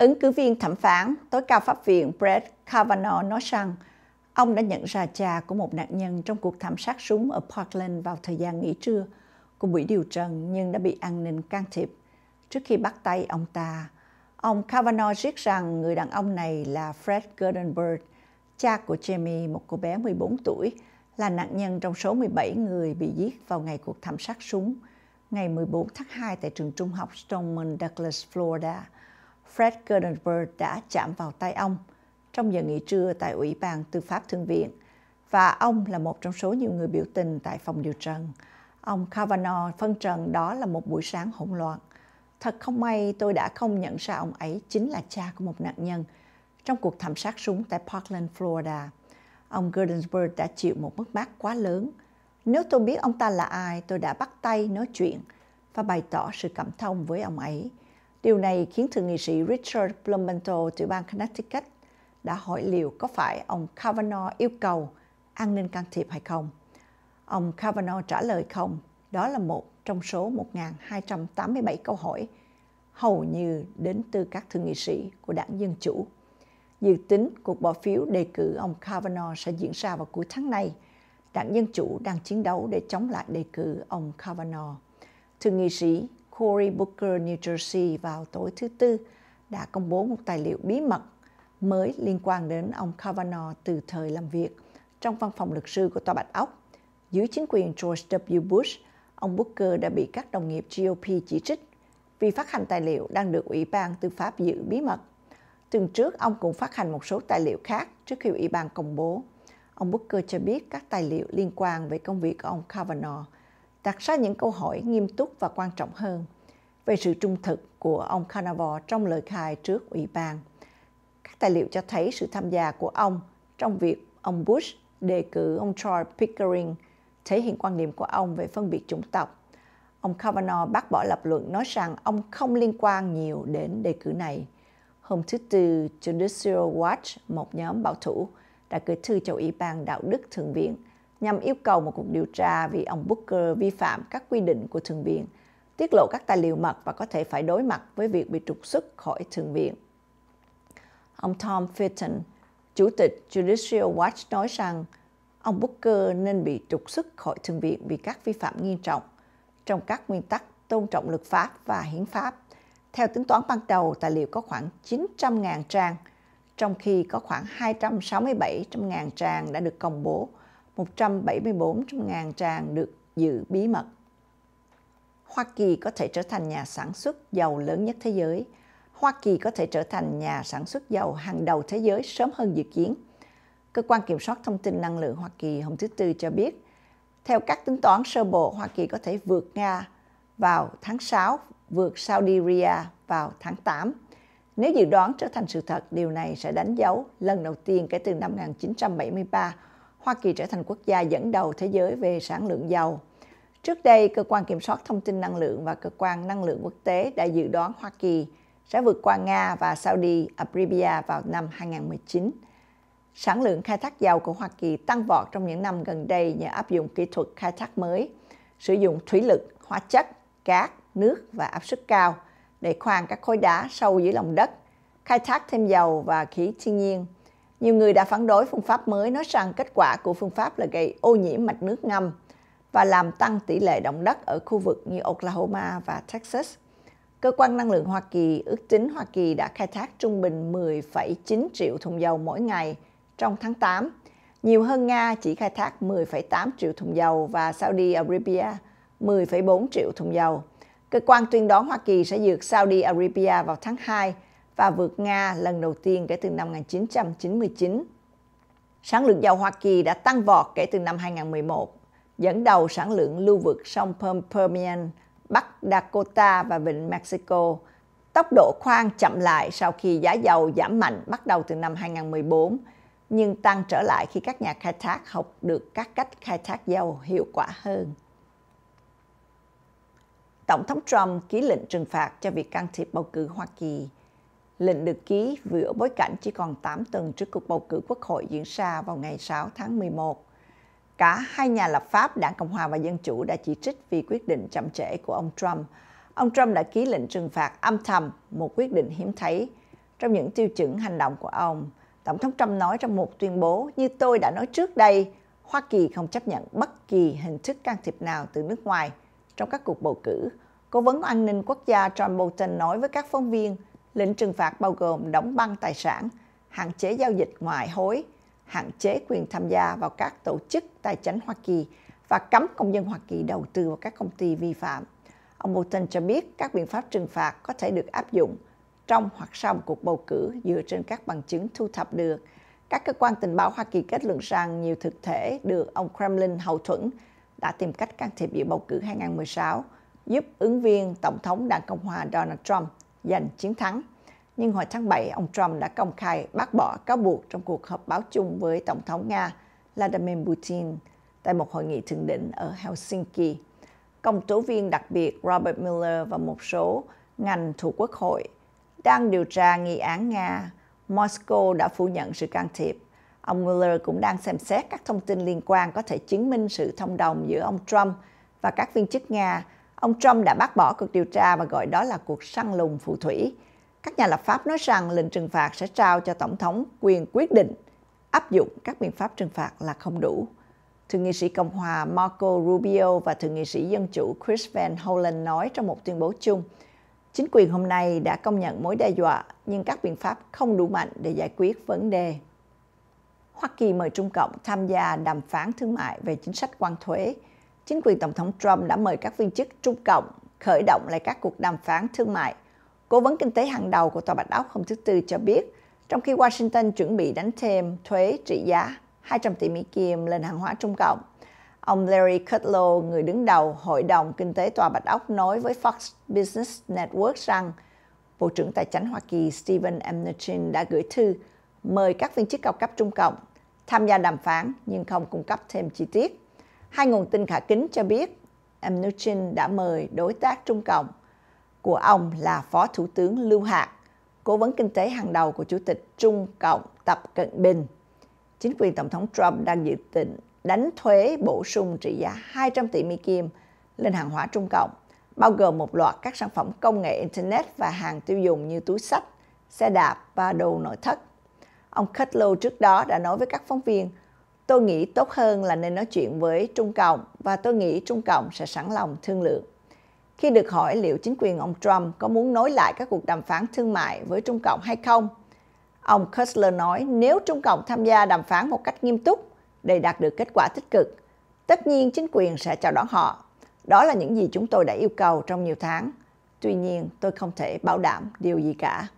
Ứng cử viên thẩm phán tối cao pháp viện Brett Kavanaugh nói rằng ông đã nhận ra cha của một nạn nhân trong cuộc thảm sát súng ở Portland vào thời gian nghỉ trưa của buổi điều trần nhưng đã bị an ninh can thiệp. Trước khi bắt tay ông ta, ông Kavanaugh viết rằng người đàn ông này là Fred Goldenberg, cha của Jamie, một cô bé 14 tuổi, là nạn nhân trong số 17 người bị giết vào ngày cuộc thảm sát súng ngày 14 tháng 2 tại trường trung học Stoneman Douglas, Florida. Fred Gernberg đã chạm vào tay ông trong giờ nghỉ trưa tại Ủy ban Tư pháp Thượng viện và ông là một trong số nhiều người biểu tình tại phòng điều trần. Ông Kavanaugh phân trần đó là một buổi sáng hỗn loạn. Thật không may tôi đã không nhận ra ông ấy chính là cha của một nạn nhân trong cuộc thảm sát súng tại Parkland, Florida. Ông Gordonsburg đã chịu một mất mát quá lớn. Nếu tôi biết ông ta là ai, tôi đã bắt tay nói chuyện và bày tỏ sự cảm thông với ông ấy. Điều này khiến thượng nghị sĩ Richard Blumenthal từ bang Connecticut đã hỏi liệu có phải ông Kavanaugh yêu cầu an ninh can thiệp hay không. Ông Kavanaugh trả lời không, đó là một trong số 1.287 câu hỏi hầu như đến từ các thượng nghị sĩ của đảng Dân Chủ. Dự tính cuộc bỏ phiếu đề cử ông Kavanaugh sẽ diễn ra vào cuối tháng này. Đảng Dân Chủ đang chiến đấu để chống lại đề cử ông Kavanaugh. Thượng nghị sĩ Cory Booker, New Jersey vào tối thứ Tư đã công bố một tài liệu bí mật mới liên quan đến ông Kavanaugh từ thời làm việc trong văn phòng luật sư của Tòa Bạch Ốc. Dưới chính quyền George W. Bush, ông Booker đã bị các đồng nghiệp GOP chỉ trích vì phát hành tài liệu đang được Ủy ban Tư pháp giữ bí mật. Tuần trước, ông cũng phát hành một số tài liệu khác trước khi Ủy ban công bố. Ông Booker cho biết các tài liệu liên quan về công việc của ông Kavanaugh – đặt ra những câu hỏi nghiêm túc và quan trọng hơn về sự trung thực của ông Carnivore trong lời khai trước ủy ban. Các tài liệu cho thấy sự tham gia của ông trong việc ông Bush đề cử ông George Pickering thể hiện quan niệm của ông về phân biệt chủng tộc. Ông Kavanaugh bác bỏ lập luận nói rằng ông không liên quan nhiều đến đề cử này. Hôm thứ Tư, Judicial Watch, một nhóm bảo thủ, đã gửi thư cho Ủy ban Đạo đức Thượng viện – nhằm yêu cầu một cuộc điều tra vì ông Booker vi phạm các quy định của Thượng viện, tiết lộ các tài liệu mật và có thể phải đối mặt với việc bị trục xuất khỏi Thượng viện. Ông Tom Fitton, Chủ tịch Judicial Watch nói rằng ông Booker nên bị trục xuất khỏi Thượng viện vì các vi phạm nghiêm trọng trong các nguyên tắc tôn trọng luật pháp và hiến pháp. Theo tính toán ban đầu, tài liệu có khoảng 900.000 trang, trong khi có khoảng 267.000 trang đã được công bố 174 trong ngàn tràng được giữ bí mật. Hoa Kỳ có thể trở thành nhà sản xuất dầu lớn nhất thế giới. Hoa Kỳ có thể trở thành nhà sản xuất dầu hàng đầu thế giới sớm hơn dự kiến. Cơ quan Kiểm soát Thông tin Năng lượng Hoa Kỳ hôm thứ Tư cho biết, theo các tính toán sơ bộ, Hoa Kỳ có thể vượt Nga vào tháng 6, vượt Saudi Arabia vào tháng 8. Nếu dự đoán trở thành sự thật, điều này sẽ đánh dấu lần đầu tiên kể từ năm 1973 Hoa Kỳ trở thành quốc gia dẫn đầu thế giới về sản lượng dầu. Trước đây, Cơ quan Kiểm soát Thông tin Năng lượng và Cơ quan Năng lượng Quốc tế đã dự đoán Hoa Kỳ sẽ vượt qua Nga và Saudi Arabia vào năm 2019. Sản lượng khai thác dầu của Hoa Kỳ tăng vọt trong những năm gần đây nhờ áp dụng kỹ thuật khai thác mới, sử dụng thủy lực, hóa chất, cát, nước và áp suất cao để khoan các khối đá sâu dưới lòng đất, khai thác thêm dầu và khí thiên nhiên – nhiều người đã phản đối phương pháp mới nói rằng kết quả của phương pháp là gây ô nhiễm mạch nước ngầm và làm tăng tỷ lệ động đất ở khu vực như Oklahoma và Texas. Cơ quan năng lượng Hoa Kỳ ước tính Hoa Kỳ đã khai thác trung bình 10,9 triệu thùng dầu mỗi ngày trong tháng 8, nhiều hơn Nga chỉ khai thác 10,8 triệu thùng dầu và Saudi Arabia 10,4 triệu thùng dầu. Cơ quan tuyên đoán Hoa Kỳ sẽ dược Saudi Arabia vào tháng 2 và vượt Nga lần đầu tiên kể từ năm 1999. Sản lượng dầu Hoa Kỳ đã tăng vọt kể từ năm 2011, dẫn đầu sản lượng lưu vực sông Perm Permian, Bắc Dakota và Vịnh Mexico. Tốc độ khoan chậm lại sau khi giá dầu giảm mạnh bắt đầu từ năm 2014, nhưng tăng trở lại khi các nhà khai thác học được các cách khai thác dầu hiệu quả hơn. Tổng thống Trump ký lệnh trừng phạt cho việc can thiệp bầu cử Hoa Kỳ – Lệnh được ký giữa bối cảnh chỉ còn 8 tuần trước cuộc bầu cử quốc hội diễn ra vào ngày 6 tháng 11. Cả hai nhà lập pháp Đảng Cộng hòa và Dân chủ đã chỉ trích vì quyết định chậm trễ của ông Trump. Ông Trump đã ký lệnh trừng phạt âm thầm, một quyết định hiếm thấy. Trong những tiêu chuẩn hành động của ông, Tổng thống Trump nói trong một tuyên bố, như tôi đã nói trước đây, Hoa Kỳ không chấp nhận bất kỳ hình thức can thiệp nào từ nước ngoài trong các cuộc bầu cử. Cố vấn an ninh quốc gia John Bolton nói với các phóng viên – Lệnh trừng phạt bao gồm đóng băng tài sản, hạn chế giao dịch ngoại hối, hạn chế quyền tham gia vào các tổ chức tài chính Hoa Kỳ và cấm công dân Hoa Kỳ đầu tư vào các công ty vi phạm. Ông Bolton cho biết các biện pháp trừng phạt có thể được áp dụng trong hoặc sau một cuộc bầu cử dựa trên các bằng chứng thu thập được. Các cơ quan tình báo Hoa Kỳ kết luận rằng nhiều thực thể được ông Kremlin hậu thuẫn đã tìm cách can thiệp giữa bầu cử 2016, giúp ứng viên Tổng thống Đảng Cộng hòa Donald Trump giành chiến thắng. Nhưng hồi tháng 7, ông Trump đã công khai bác bỏ cáo buộc trong cuộc họp báo chung với Tổng thống Nga Vladimir Putin tại một hội nghị thượng đỉnh ở Helsinki. Công tố viên đặc biệt Robert Mueller và một số ngành thuộc quốc hội đang điều tra nghi án Nga. Moscow đã phủ nhận sự can thiệp. Ông Mueller cũng đang xem xét các thông tin liên quan có thể chứng minh sự thông đồng giữa ông Trump và các viên chức Nga Ông Trump đã bác bỏ cuộc điều tra và gọi đó là cuộc săn lùng phù thủy. Các nhà lập pháp nói rằng lệnh trừng phạt sẽ trao cho Tổng thống quyền quyết định áp dụng các biện pháp trừng phạt là không đủ. Thượng nghị sĩ Cộng hòa Marco Rubio và Thượng nghị sĩ Dân chủ Chris Van Hollen nói trong một tuyên bố chung, chính quyền hôm nay đã công nhận mối đe dọa nhưng các biện pháp không đủ mạnh để giải quyết vấn đề. Hoa Kỳ mời Trung Cộng tham gia đàm phán thương mại về chính sách quan thuế – chính quyền Tổng thống Trump đã mời các viên chức Trung Cộng khởi động lại các cuộc đàm phán thương mại. Cố vấn kinh tế hàng đầu của Tòa Bạch Ốc hôm thứ Tư cho biết, trong khi Washington chuẩn bị đánh thêm thuế trị giá 200 tỷ Mỹ Kim lên hàng hóa Trung Cộng, ông Larry Kudlow, người đứng đầu Hội đồng Kinh tế Tòa Bạch Ốc, nói với Fox Business Network rằng Bộ trưởng Tài chánh Hoa Kỳ Stephen Mnuchin đã gửi thư mời các viên chức cao cấp Trung Cộng tham gia đàm phán nhưng không cung cấp thêm chi tiết. Hai nguồn tin khả kính cho biết Mnuchin đã mời đối tác Trung Cộng của ông là Phó Thủ tướng Lưu Hạc, cố vấn kinh tế hàng đầu của Chủ tịch Trung Cộng Tập Cận Bình. Chính quyền Tổng thống Trump đang dự định đánh thuế bổ sung trị giá 200 tỷ Mỹ Kim lên hàng hóa Trung Cộng, bao gồm một loạt các sản phẩm công nghệ Internet và hàng tiêu dùng như túi sách, xe đạp và đồ nội thất. Ông Cutlow trước đó đã nói với các phóng viên – Tôi nghĩ tốt hơn là nên nói chuyện với Trung Cộng và tôi nghĩ Trung Cộng sẽ sẵn lòng thương lượng. Khi được hỏi liệu chính quyền ông Trump có muốn nối lại các cuộc đàm phán thương mại với Trung Cộng hay không, ông Kessler nói nếu Trung Cộng tham gia đàm phán một cách nghiêm túc để đạt được kết quả tích cực, tất nhiên chính quyền sẽ chào đón họ. Đó là những gì chúng tôi đã yêu cầu trong nhiều tháng. Tuy nhiên, tôi không thể bảo đảm điều gì cả.